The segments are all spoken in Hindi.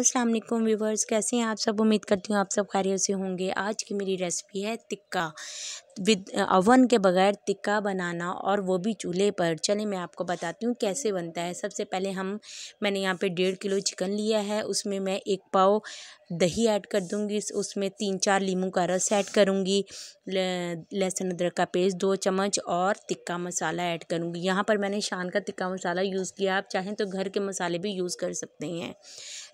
अस्सलाम वालेकुम व्यूवर्स कैसे हैं आप सब उम्मीद करती हूँ आप सब खैरियत से होंगे आज की मेरी रेसिपी है तिक्का विद अवन के बगैर टिक्का बनाना और वो भी चूल्हे पर चलिए मैं आपको बताती हूँ कैसे बनता है सबसे पहले हम मैंने यहाँ पे डेढ़ किलो चिकन लिया है उसमें मैं एक पाव दही ऐड कर दूँगी उसमें तीन चार लीमू का रस ऐड करूँगी लहसुन अदरक का पेस्ट दो चम्मच और टिक्का मसाला ऐड करूँगी यहाँ पर मैंने शान का टिक्का मसाला यूज़ किया आप चाहें तो घर के मसाले भी यूज़ कर सकते हैं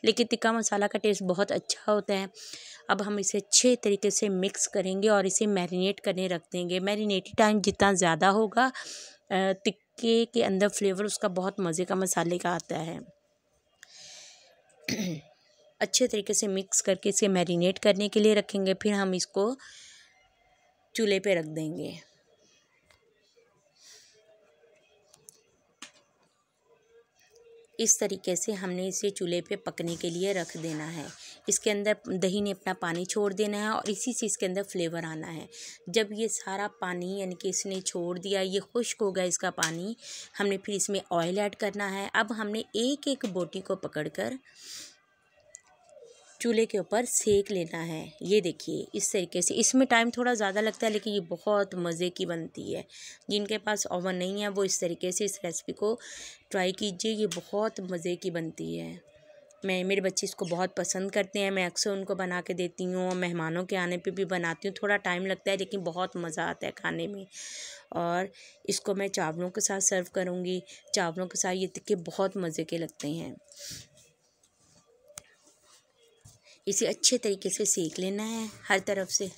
लेकिन टिक्का मसाला का टेस्ट बहुत अच्छा होता है अब हम इसे अच्छे तरीके से मिक्स करेंगे और इसे मैरिनेट करने रख देंगे मैरिनेटी टाइम जितना ज़्यादा होगा तिक्के के अंदर फ्लेवर उसका बहुत मज़े का मसाले का आता है अच्छे तरीके से मिक्स करके इसे मैरिनेट करने के लिए रखेंगे फिर हम इसको चूल्हे पे रख देंगे इस तरीके से हमने इसे चूल्हे पे पकने के लिए रख देना है इसके अंदर दही ने अपना पानी छोड़ देना है और इसी से इसके अंदर फ्लेवर आना है जब ये सारा पानी यानी कि इसने छोड़ दिया ये खुश्क हो गया इसका पानी हमने फिर इसमें ऑयल ऐड करना है अब हमने एक एक बोटी को पकड़ कर चूल्हे के ऊपर सेक लेना है ये देखिए इस तरीके से इसमें टाइम थोड़ा ज़्यादा लगता है लेकिन ये बहुत मज़े की बनती है जिनके पास ओवन नहीं है वो इस तरीके से इस रेसिपी को ट्राई कीजिए ये बहुत मज़े की बनती है मैं मेरे बच्चे इसको बहुत पसंद करते हैं मैं अक्सर उनको बना के देती हूँ और मेहमानों के आने पे भी बनाती हूँ थोड़ा टाइम लगता है लेकिन बहुत मज़ा आता है खाने में और इसको मैं चावलों के साथ सर्व करूँगी चावलों के साथ ये तिक्के बहुत मज़े के लगते हैं इसे अच्छे तरीके से सेक लेना है हर तरफ से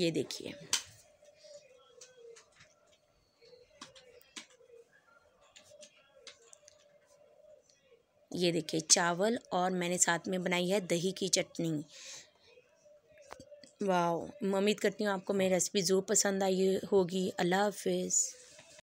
ये देखिए ये देखिए चावल और मैंने साथ में बनाई है दही की चटनी वाह उम्मीद करती हूँ आपको मेरी रेसिपी जो पसंद आई होगी अल्लाह हाफिज़